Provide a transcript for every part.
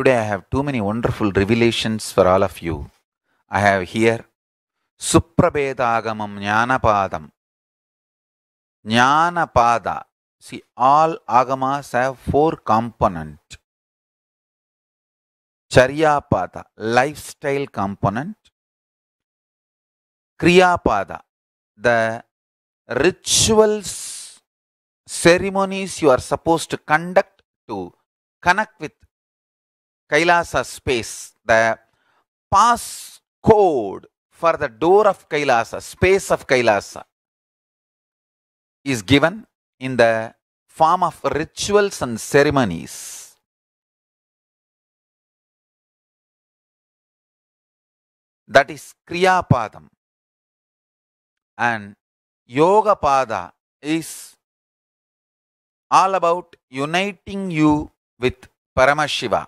Today I have too many wonderful revelations for all of you. I have here Suprabhedagamam Jnanapadam. Jnanapada. See, all agamas have four component. Charyapada, lifestyle component. Kriyapada, the rituals, ceremonies you are supposed to conduct to connect with Kailasa space, the pass code for the door of Kailasa, space of Kailasa is given in the form of rituals and ceremonies. That is Kriya Padam. And Yoga Pada is all about uniting you with Paramashiva.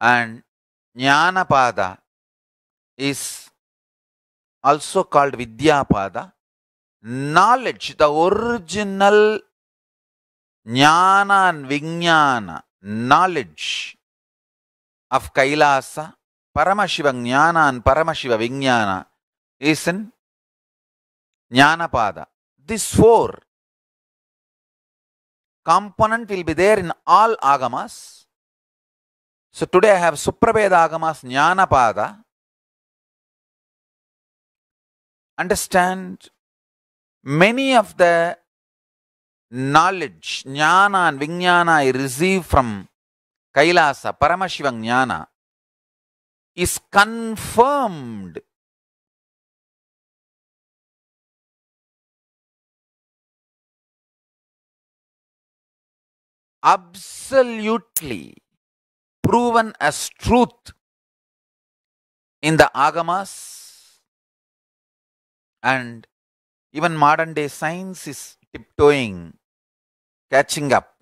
And Jnanapada is also called Vidyapada. Knowledge, the original Jnana and Vijnana, knowledge of Kailasa, Paramashiva Jnana and Paramashiva Vijnana is in Jnanapada. These four component will be there in all agamas So today I have Suprabed Agamas Jnanapada. Understand many of the knowledge, Jnana and Vijnana I receive from Kailasa, Paramashiva Jnana is confirmed absolutely proven as truth in the Agamas and even modern day science is tiptoeing, catching up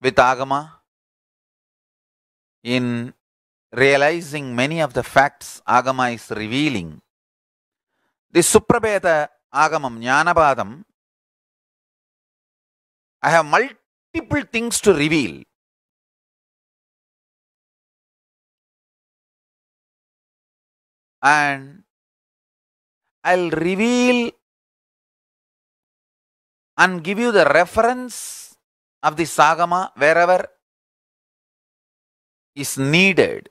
with Agama in realizing many of the facts Agama is revealing. The Suprabheda Agamam, Jnanabadam, I have multiple things to reveal and I'll reveal and give you the reference of the Sagama wherever is needed.